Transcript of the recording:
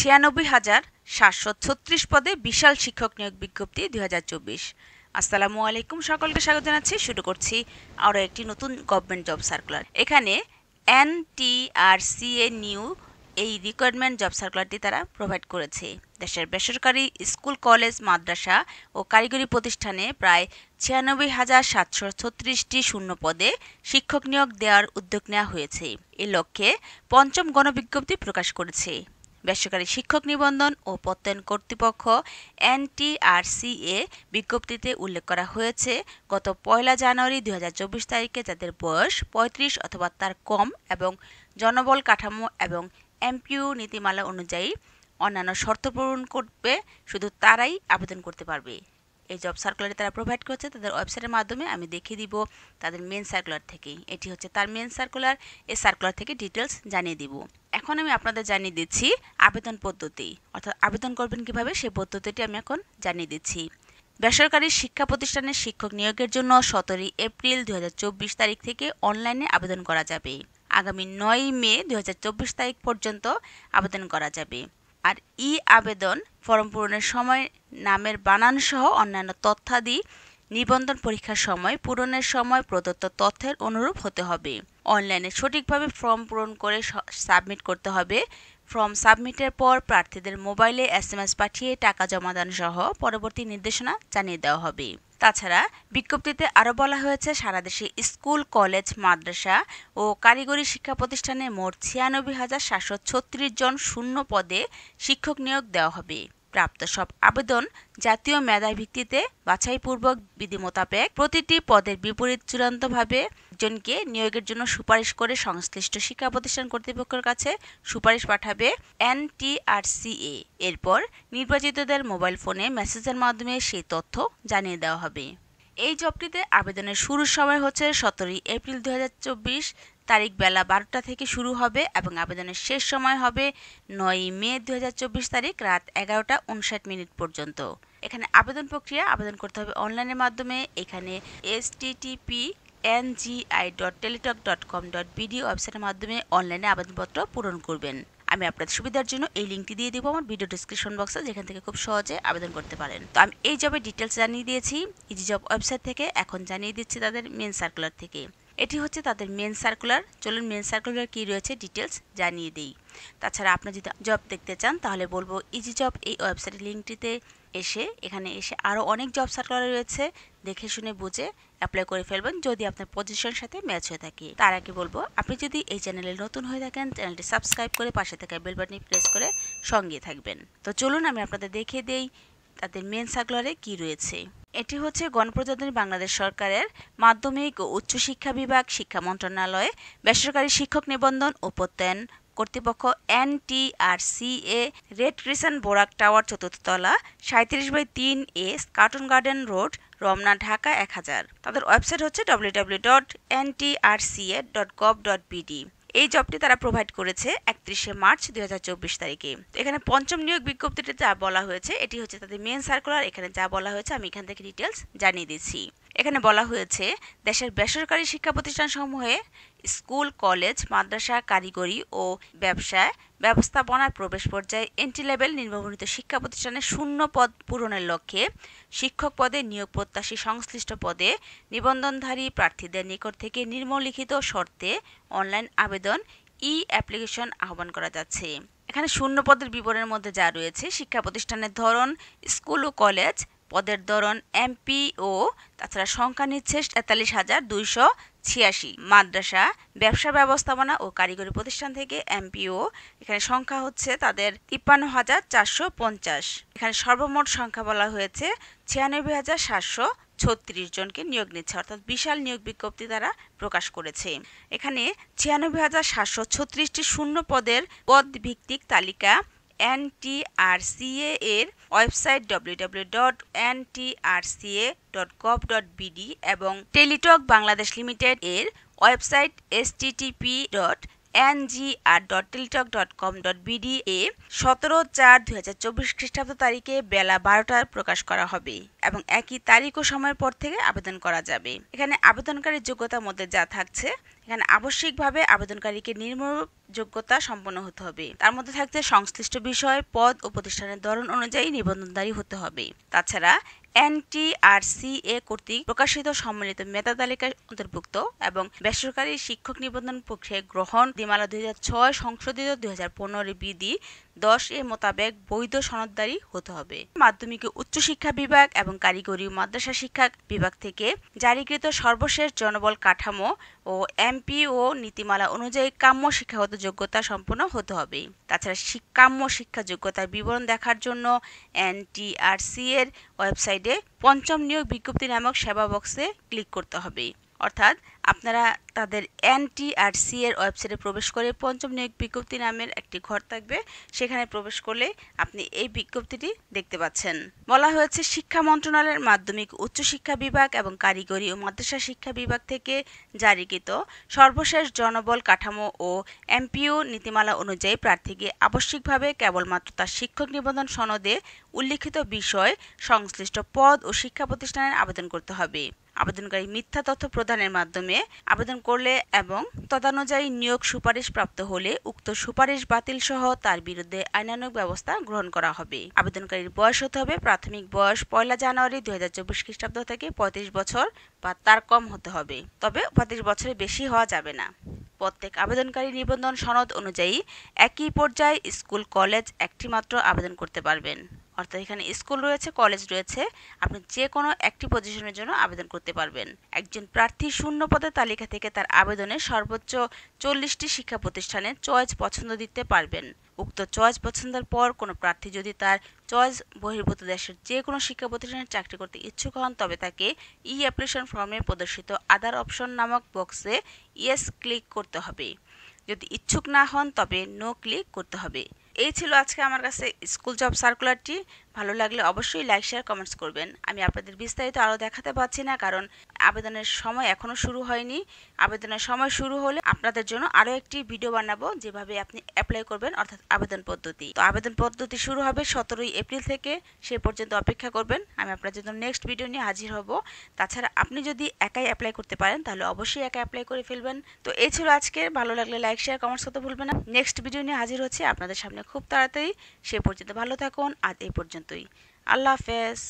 ছিয়ানব্বই হাজার সাতশো ছত্রিশ পদে বিশাল শিক্ষক নিয়োগ বিজ্ঞপ্তি দুই হাজার চব্বিশ আসসালামু আলাইকুম সকলকে স্বাগত জানাচ্ছি শুরু করছি আরও একটি নতুন গভর্নমেন্ট জব সার্কুলার এখানে এনটিআরসিএ নিউ এই রিকোয়ারমেন্ট জব সার্কুলারটি তারা প্রোভাইড করেছে দেশের বেসরকারি স্কুল কলেজ মাদ্রাসা ও কারিগরি প্রতিষ্ঠানে প্রায় ছিয়ানব্বই হাজার সাতশো ছত্রিশটি শূন্য পদে শিক্ষক নিয়োগ দেওয়ার উদ্যোগ নেওয়া হয়েছে এ লক্ষ্যে পঞ্চম গণবিজ্ঞপ্তি প্রকাশ করেছে বেসরকারি শিক্ষক নিবন্ধন ও প্রত্যয়ন কর্তৃপক্ষ এনটিআরসিএ বিজ্ঞপ্তিতে উল্লেখ করা হয়েছে গত পয়লা জানুয়ারি দুই তারিখে যাদের বয়স ৩৫ অথবা তার কম এবং জনবল কাঠামো এবং এমপিউ নীতিমালা অনুযায়ী অন্যান্য শর্ত পূরণ করবে শুধু তারাই আবেদন করতে পারবে এই জব সার্কুলারে তারা প্রোভাইড করছে তাদের ওয়েবসাইটের মাধ্যমে আমি দেখিয়ে দিব তাদের মেন সার্কুলার থেকেই এটি হচ্ছে তার মেন সার্কুলার এই সার্কুলার থেকে ডিটেলস জানিয়ে দিব এখন আমি আপনাদের জানিয়ে দিচ্ছি আবেদন পদ্ধতি অর্থাৎ আবেদন করবেন কিভাবে সেই পদ্ধতিটি আমি এখন জানিয়ে দিচ্ছি বেসরকারি শিক্ষা প্রতিষ্ঠানের শিক্ষক নিয়োগের জন্য সতেরোই এপ্রিল দু তারিখ থেকে অনলাইনে আবেদন করা যাবে আগামী নয় মে দু তারিখ পর্যন্ত আবেদন করা যাবে আর ই আবেদন ফর্ম পূরণের সময় নামের বানানসহ অন্যান্য তথ্যাদি নিবন্ধন পরীক্ষার সময় পূরণের সময় প্রদত্ত তথ্যের অনুরূপ হতে হবে অনলাইনে সঠিকভাবে ফর্ম পূরণ করে সাবমিট করতে হবে ফর্ম সাবমিটের পর প্রার্থীদের মোবাইলে এস এম এস পাঠিয়ে টাকা জমাদান সহ পরবর্তী নির্দেশনা জানিয়ে দেওয়া হবে তাছাড়া বিজ্ঞপ্তিতে আরও বলা হয়েছে সারা দেশে স্কুল কলেজ মাদ্রাসা ও কারিগরি শিক্ষা প্রতিষ্ঠানে মোট ছিয়ানব্বই হাজার সাতশো ছত্রিশ জন শূন্য পদে শিক্ষক নিয়োগ দেওয়া হবে প্রাপ্ত সব আবেদন জাতীয় মেধা ভিত্তিতে বাছাইপূর্বক বিধি মোতাবেক প্রতিটি পদের বিপরীত চূড়ান্তভাবে জনকে নিয়োগের জন্য সুপারিশ করে সংশ্লিষ্ট শিক্ষা প্রতিষ্ঠান কর্তৃপক্ষের কাছে সুপারিশ পাঠাবে এনটিআরসিএ এরপর নির্বাচিতদের মোবাইল ফোনে মেসেজের মাধ্যমে সেই তথ্য জানিয়ে দেওয়া হবে এই জবটিতে আবেদনের শুরুর সময় হচ্ছে সতেরোই এপ্রিল দু তারিখ বেলা বারোটা থেকে শুরু হবে এবং আবেদনের শেষ সময় হবে নয়ই মে দু তারিখ রাত এগারোটা উনষাট মিনিট পর্যন্ত এখানে আবেদন প্রক্রিয়া আবেদন করতে হবে অনলাইনের মাধ্যমে এখানে STTP NGI dot Teletalk dot com dot BD ওয়েবসাইটের মাধ্যমে অনলাইনে আবেদনপত্র পূরণ করবেন আমি আপনাদের সুবিধার জন্য এই লিঙ্কটি দিয়ে দেবো আমার ভিডিও ডিসক্রিপশন বক্সে যেখান থেকে খুব সহজে আবেদন করতে পারেন তো আমি এই জবের ডিটেলস জানিয়ে দিয়েছি ইজি জব ওয়েবসাইট থেকে এখন জানিয়ে দিচ্ছি তাদের মেন সার্কুলার থেকে এটি হচ্ছে তাদের মেন সার্কুলার চলুন মেন সার্কুলার কী রয়েছে ডিটেলস জানিয়ে দিই তাছাড়া আপনি যদি জব দেখতে চান তাহলে বলবো ইজি জব এই ওয়েবসাইটের লিঙ্কটিতে এসে এখানে এসে আরও অনেক জব সার্কুলার রয়েছে দেখে শুনে বুঝে অ্যাপ্লাই করে ফেলবেন যদি আপনার পজিশন সাথে ম্যাচ হয়ে থাকে তার আগে বলবো আপনি যদি এই চ্যানেলে নতুন হয়ে থাকেন চ্যানেলটি সাবস্ক্রাইব করে পাশে থাকা বেল বাটনি প্রেস করে সঙ্গে থাকবেন তো চলুন আমি আপনাদের দেখিয়ে দেই তাদের মেন সার্কুলারে কি রয়েছে এটি হচ্ছে গণপ্রজাতন্ত্রী বাংলাদেশ সরকারের মাধ্যমিক ও উচ্চশিক্ষা বিভাগ শিক্ষা মন্ত্রণালয়ে বেসরকারি শিক্ষক নিবন্ধন ও প্রত্যয়ন কর্তৃপক্ষ NTRCA red crescent Borak tower চতুর্থতলা সাঁত্রিশ বাই তিন এ কার্টুন গার্ডেন রোড রমনা ঢাকা এক হাজার তাদের ওয়েবসাইট হচ্ছে W W dot dot gov dot BD এই জবটি তারা প্রোভাইড করেছে একত্রিশে মার্চ দুই তারিখে এখানে পঞ্চম নিয়োগ বিজ্ঞপ্তিতে যা বলা হয়েছে এটি হচ্ছে তাদের মেন সার্কুলার এখানে যা বলা হয়েছে আমি এখান থেকে ডিটেলস জানিয়ে দিচ্ছি এখানে বলা হয়েছে দেশের বেসরকারি শিক্ষা প্রতিষ্ঠানসমূহে স্কুল কলেজ মাদ্রাসা কারিগরি ও ব্যবসা ব্যবস্থাপনার প্রবেশ পর্যায়ে এন্ট্রি লেভেল নির্বাহিত শিক্ষা প্রতিষ্ঠানের শূন্য পদ পূরণের লক্ষ্যে শিক্ষক পদে নিয়োগ প্রত্যাশী সংশ্লিষ্ট পদে নিবন্ধনধারী প্রার্থীদের নিকট থেকে নিম্নলিখিত শর্তে অনলাইন আবেদন ই অ্যাপ্লিকেশন আহ্বান করা যাচ্ছে এখানে শূন্য পদের বিবরণের মধ্যে যা রয়েছে শিক্ষা প্রতিষ্ঠানের ধরন স্কুল ও কলেজ পদের ধরন এমপি ও তাছাড়া সংখ্যা নিচ্ছে তেতাল্লিশ হাজার দুইশো ছিয়াশি মাদ্রাসা ব্যবসা ব্যবস্থাপনা ও কারিগরি প্রতিষ্ঠান থেকে এমপিও এখানে সংখ্যা হচ্ছে তাদের তিপ্পান্ন হাজার চারশো পঞ্চাশ এখানে সর্বমোট সংখ্যা বলা হয়েছে ছিয়ানব্বই হাজার সাতশো ছত্রিশ জনকে নিয়োগ নিচ্ছে অর্থাৎ বিশাল নিয়োগ বিজ্ঞপ্তি তারা প্রকাশ করেছে এখানে ছিয়ানব্বই হাজার সাতশো ছত্রিশটি শূন্য পদের পদ ভিত্তিক তালিকা এনটিআরসিএ এর website www.ntrca.gov.bd dot dot gov dot এবং টেলিটক বাংলাদেশ লিমিটেড এর website S dot NGR dot Teletalk dot com dot BD এ সতেরো চার দুই হাজার চব্বিশ খ্রিস্টাব্দ তারিখে বেলা বারোটার প্রকাশ করা হবে এবং একই তারিখ ও সময়ের পর থেকে আবেদন করা যাবে এখানে আবেদনকারীর যোগ্যতার মধ্যে যা থাকছে এখানে আবশ্যিকভাবে আবেদনকারীকে নির্মূল যোগ্যতা সম্পন্ন হতে হবে তার মধ্যে থাকছে সংশ্লিষ্ট বিষয় পদ ও প্রতিষ্ঠানের ধরন অনুযায়ী নিবন্ধনকারী হতে হবে তাছাড়া এনটিআরসিএ কর্তৃক প্রকাশিত সম্মিলিত মেধা তালিকায় অন্তর্ভুক্ত এবং বেসরকারি শিক্ষক নিবন্ধন প্রক্রিয়ায় গ্রহণ দিমালা দুই হাজার ছয় সংশোধিত দুই হাজার পনেরো বিধি দশ এ মোতাবেক বৈধ সনদদারি হতে হবে মাধ্যমিকে উচ্চশিক্ষা বিভাগ এবং কারিগরি মাদ্রাসা শিক্ষা বিভাগ থেকে জারিকৃত সর্বশেষ জনবল কাঠামো ও এমপিও নীতিমালা অনুযায়ী কাম্য শিক্ষাগত যোগ্যতা সম্পন্ন হতে হবে তাছাড়া কাম্য শিক্ষা যোগ্যতার বিবরণ দেখার জন্য এনটিআরসি এর ওয়েবসাইটে পঞ্চম নিয়োগ বিজ্ঞপ্তি নামক সেবা বক্সে ক্লিক করতে হবে অর্থাৎ আপনারা তাদের এনটিআরসি এর ওয়েবসাইটে প্রবেশ করে পঞ্চম নিয়োগ বিজ্ঞপ্তি নামের একটি ঘর থাকবে সেখানে প্রবেশ করলে আপনি এই বিজ্ঞপ্তিটি দেখতে পাচ্ছেন বলা হয়েছে শিক্ষা মন্ত্রণালয়ের মাধ্যমিক উচ্চশিক্ষা বিভাগ এবং কারিগরি ও মাদ্রাসা শিক্ষা বিভাগ থেকে জারিকৃত সর্বশেষ জনবল কাঠামো ও এমপিও নীতিমালা অনুযায়ী প্রার্থীকে আবশ্যিকভাবে কেবলমাত্র তার শিক্ষক নিবন্ধন সনদে উল্লিখিত বিষয় সংশ্লিষ্ট পদ ও শিক্ষা প্রতিষ্ঠানের আবেদন করতে হবে আবেদনকারী মিথ্যা তথ্য প্রদানের মাধ্যমে আবেদন করলে এবং তদানুযায়ী নিয়োগ সুপারিশ প্রাপ্ত হলে উক্ত সুপারিশ বাতিল সহ তার বিরুদ্ধে আইনানুক ব্যবস্থা গ্রহণ করা হবে আবেদনকারীর বয়স হতে হবে প্রাথমিক বয়স পয়লা জানুয়ারি দুই হাজার চব্বিশ খ্রিস্টাব্দ থেকে পঁয়ত্রিশ বছর বা তার কম হতে হবে তবে পঁয়ত্রিশ বছরের বেশি হওয়া যাবে না প্রত্যেক আবেদনকারী নিবন্ধন সনদ অনুযায়ী একই পর্যায়ে স্কুল কলেজ একটিমাত্র আবেদন করতে পারবেন অর্থাৎ এখানে স্কুল রয়েছে কলেজ রয়েছে আপনি যে কোনো একটি পজিশনের জন্য আবেদন করতে পারবেন একজন প্রার্থী শূন্য পদের তালিকা থেকে তার আবেদনে সর্বোচ্চ চল্লিশটি শিক্ষা প্রতিষ্ঠানে চয়েস পছন্দ দিতে পারবেন উক্ত চয়েস পছন্দের পর কোনো প্রার্থী যদি তার চয়েস বহির্ভূত দেশের যে কোনো শিক্ষা প্রতিষ্ঠানে চাকরি করতে ইচ্ছুক হন তবে তাকে ই অ্যাপ্লিকেশন ফর্মে প্রদর্শিত আদার অপশন নামক বক্সে ইয়েস ক্লিক করতে হবে যদি ইচ্ছুক না হন তবে নো ক্লিক করতে হবে এই ছিল আজকে আমার কাছে স্কুল জব সার্কুলারটি ভালো লাগলে অবশ্যই লাইক শেয়ার কমেন্টস করবেন আমি আপনাদের বিস্তারিত আরও দেখাতে পারছি না কারণ আবেদনের সময় এখনও শুরু হয়নি আবেদনের সময় শুরু হলে আপনাদের জন্য আরও একটি ভিডিও বানাবো যেভাবে আপনি অ্যাপ্লাই করবেন অর্থাৎ আবেদন পদ্ধতি তো আবেদন পদ্ধতি শুরু হবে সতেরোই এপ্রিল থেকে সে পর্যন্ত অপেক্ষা করবেন আমি আপনার জন্য নেক্সট ভিডিও নিয়ে হাজির হব তাছাড়া আপনি যদি একাই অ্যাপ্লাই করতে পারেন তাহলে অবশ্যই একা অ্যাপ্লাই করে ফেলবেন তো এই ছিল আজকে ভালো লাগলে লাইক শেয়ার কমেন্টস করতে ভুলবেন না নেক্সট ভিডিও নিয়ে হাজির হচ্ছে আপনাদের সামনে খুব তাড়াতাড়ি সে পর্যন্ত ভালো থাকুন আর এই পর্যন্ত পর্যন্তই আল্লাহ হাফেজ